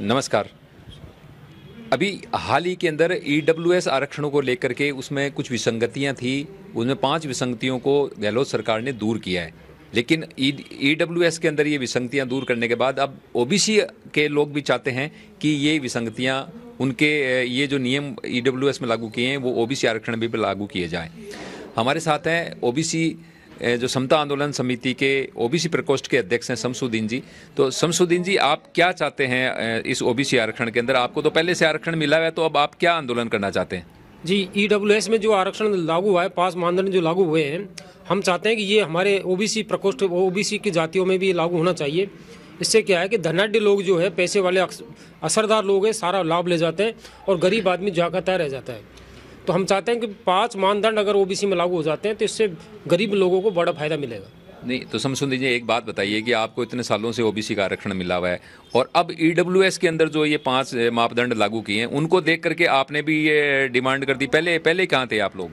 नमस्कार अभी हाल ही के अंदर ई e आरक्षणों को लेकर के उसमें कुछ विसंगतियां थी उसमें पांच विसंगतियों को गहलोत सरकार ने दूर किया है लेकिन ई डब्ल्यू एस के अंदर ये विसंगतियां दूर करने के बाद अब ओ के लोग भी चाहते हैं कि ये विसंगतियां उनके ये जो नियम ई e एस में लागू किए हैं वो ओ आरक्षण भी पर लागू किए जाएँ हमारे साथ हैं ओ जो समता आंदोलन समिति के ओबीसी प्रकोष्ठ के अध्यक्ष हैं शमसुद्दीन जी तो शमसुद्दीन जी आप क्या चाहते हैं इस ओबीसी आरक्षण के अंदर आपको तो पहले से आरक्षण मिला हुआ है तो अब आप क्या आंदोलन करना चाहते हैं जी ई e में जो आरक्षण लागू हुआ है पास मानदंड जो लागू हुए हैं हम चाहते हैं कि ये हमारे ओबीसी प्रकोष्ठ ओबीसी की जातियों में भी लागू होना चाहिए इससे क्या है कि धनाढ़ लोग जो है पैसे वाले असरदार लोग हैं सारा लाभ ले जाते हैं और गरीब आदमी जाकर तय रह जाता है तो हम चाहते हैं कि पाँच मानदंड अगर ओबीसी में लागू हो जाते हैं तो इससे गरीब लोगों को बड़ा फायदा मिलेगा नहीं तो सुन दीजिए एक बात बताइए कि आपको इतने सालों से ओबीसी का आरक्षण मिला हुआ है और अब ईडब्ल्यूएस e के अंदर जो ये पांच मापदंड लागू किए हैं उनको देख करके आपने भी ये डिमांड कर दी पहले पहले कहाँ थे आप लोग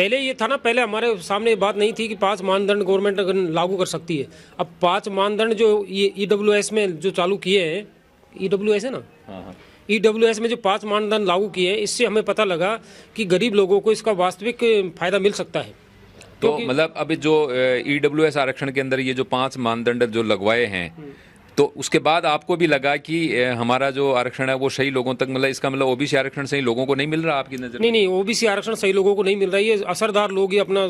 पहले ये था ना पहले हमारे सामने बात नहीं थी कि पांच मानदंड गवर्नमेंट लागू कर सकती है अब पांच मानदंड जो ये ई e में जो चालू किए हैं ई e है ना हाँ हाँ ई में जो पांच मानदंड लागू किए इससे हमें पता लगा कि गरीब लोगों को इसका वास्तविक फायदा मिल सकता है तो मतलब अभी जो ई आरक्षण के अंदर ये जो पांच मानदंड जो लगवाए हैं हम्म। तो उसके बाद आपको भी लगा कि हमारा जो आरक्षण है वो सही लोगों तक मतलब इसका मतलब ओबीसी आरक्षण सही लोगों को नहीं मिल रहा आपकी नजर नहीं नहीं ओबीसी आरक्षण सही लोगों को नहीं मिल रहा ये असरदार लोग ही अपना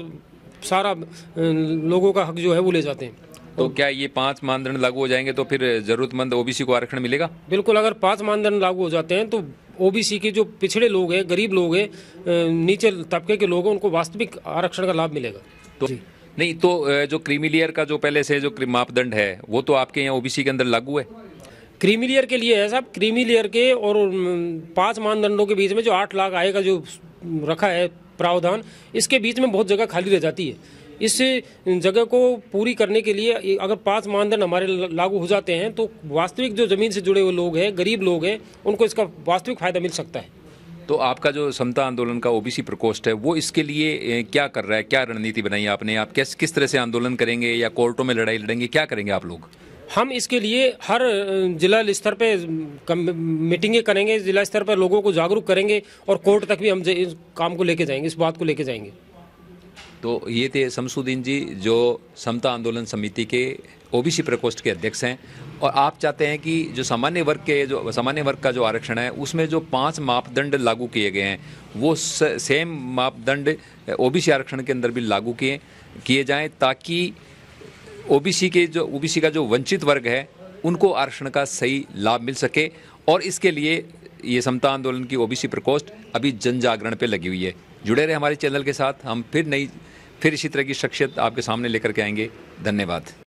सारा लोगों का हक जो है वो ले जाते हैं तो क्या ये पांच मानदंड लागू हो जाएंगे तो फिर जरूरतमंद ओबीसी को आरक्षण मिलेगा बिल्कुल अगर पांच मानदंड लागू हो जाते हैं तो ओबीसी के जो पिछड़े लोग हैं गरीब लोग हैं नीचे तबके के लोग हैं उनको वास्तविक आरक्षण का लाभ मिलेगा तो नहीं तो जो क्रीमिलियर का जो पहले से जो मापदंड है वो तो आपके यहाँ ओबीसी के अंदर लागू है क्रीमी के लिए है साहब क्रीमी के और पांच मानदंडों के बीच में जो आठ लाख आय का जो रखा है प्रावधान इसके बीच में बहुत जगह खाली रह जाती है इस जगह को पूरी करने के लिए अगर पांच मानदंड हमारे लागू हो जाते हैं तो वास्तविक जो ज़मीन से जुड़े हुए लोग हैं गरीब लोग हैं उनको इसका वास्तविक फ़ायदा मिल सकता है तो आपका जो समता आंदोलन का ओबीसी प्रकोष्ठ है वो इसके लिए क्या कर रहा है क्या रणनीति बनाई आपने आप किस किस तरह से आंदोलन करेंगे या कोर्टों में लड़ाई लड़ेंगे क्या करेंगे आप लोग हम इसके लिए हर जिला स्तर पे मीटिंगें करेंगे जिला स्तर पर लोगों को जागरूक करेंगे और कोर्ट तक भी हम काम को लेके जाएंगे इस बात को लेके जाएंगे तो ये थे शमसुद्दीन जी जो समता आंदोलन समिति के ओबीसी प्रकोष्ठ के अध्यक्ष हैं और आप चाहते हैं कि जो सामान्य वर्ग के जो सामान्य वर्ग का जो आरक्षण है उसमें जो पांच मापदंड लागू किए गए हैं वो सेम मापदंड ओबीसी आरक्षण के अंदर भी लागू किए किए जाएं ताकि ओबीसी के जो ओबीसी का जो वंचित वर्ग है उनको आरक्षण का सही लाभ मिल सके और इसके लिए ये समता आंदोलन की ओबीसी प्रकोष्ठ अभी जन जागरण पर लगी हुई है जुड़े रहे हमारे चैनल के साथ हम फिर नई फिर इसी तरह की शख्सियत आपके सामने लेकर के आएंगे धन्यवाद